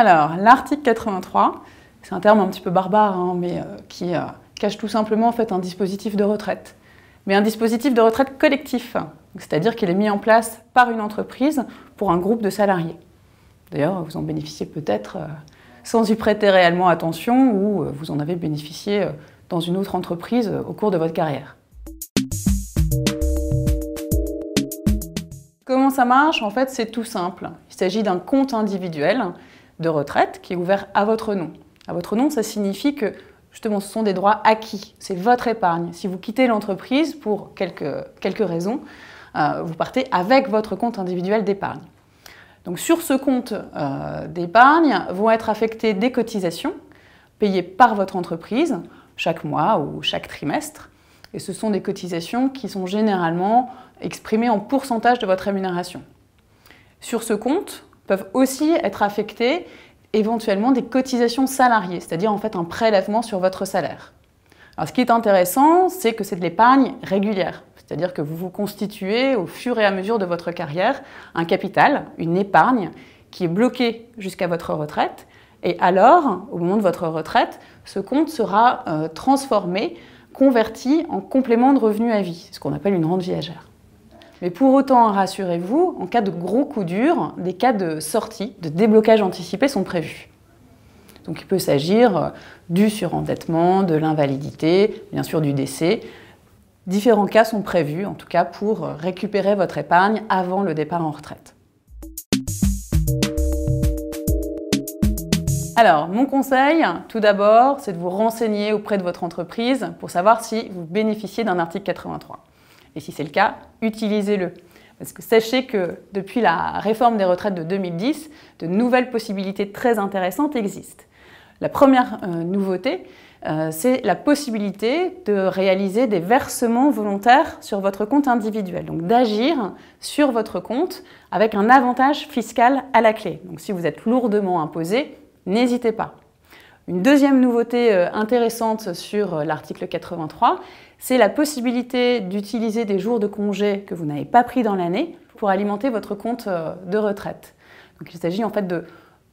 Alors, l'article 83, c'est un terme un petit peu barbare, hein, mais euh, qui euh, cache tout simplement en fait un dispositif de retraite. Mais un dispositif de retraite collectif, c'est-à-dire qu'il est mis en place par une entreprise pour un groupe de salariés. D'ailleurs, vous en bénéficiez peut-être euh, sans y prêter réellement attention ou vous en avez bénéficié dans une autre entreprise au cours de votre carrière. Comment ça marche En fait, c'est tout simple. Il s'agit d'un compte individuel de retraite qui est ouvert à votre nom. À votre nom, ça signifie que justement ce sont des droits acquis, c'est votre épargne. Si vous quittez l'entreprise pour quelques, quelques raisons, euh, vous partez avec votre compte individuel d'épargne. Donc sur ce compte euh, d'épargne vont être affectées des cotisations payées par votre entreprise chaque mois ou chaque trimestre. Et ce sont des cotisations qui sont généralement exprimées en pourcentage de votre rémunération. Sur ce compte, peuvent aussi être affectées éventuellement des cotisations salariées, c'est-à-dire en fait un prélèvement sur votre salaire. Alors ce qui est intéressant, c'est que c'est de l'épargne régulière, c'est-à-dire que vous vous constituez au fur et à mesure de votre carrière un capital, une épargne, qui est bloquée jusqu'à votre retraite, et alors, au moment de votre retraite, ce compte sera euh, transformé, converti en complément de revenu à vie, ce qu'on appelle une rente viagère. Mais pour autant, rassurez-vous, en cas de gros coup dur, des cas de sortie, de déblocage anticipé sont prévus. Donc il peut s'agir euh, du surendettement, de l'invalidité, bien sûr du décès. Différents cas sont prévus, en tout cas pour euh, récupérer votre épargne avant le départ en retraite. Alors, mon conseil, tout d'abord, c'est de vous renseigner auprès de votre entreprise pour savoir si vous bénéficiez d'un article 83. Et si c'est le cas, utilisez-le. Parce que sachez que depuis la réforme des retraites de 2010, de nouvelles possibilités très intéressantes existent. La première euh, nouveauté, euh, c'est la possibilité de réaliser des versements volontaires sur votre compte individuel, donc d'agir sur votre compte avec un avantage fiscal à la clé. Donc si vous êtes lourdement imposé, n'hésitez pas. Une deuxième nouveauté euh, intéressante sur euh, l'article 83, c'est la possibilité d'utiliser des jours de congé que vous n'avez pas pris dans l'année pour alimenter votre compte euh, de retraite. il s'agit en fait de,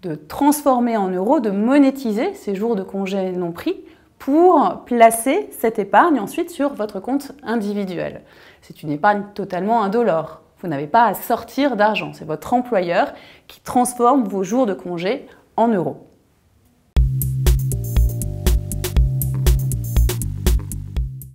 de, transformer en euros, de monétiser ces jours de congé non pris pour placer cette épargne ensuite sur votre compte individuel. C'est une épargne totalement indolore. Vous n'avez pas à sortir d'argent. C'est votre employeur qui transforme vos jours de congé en euros.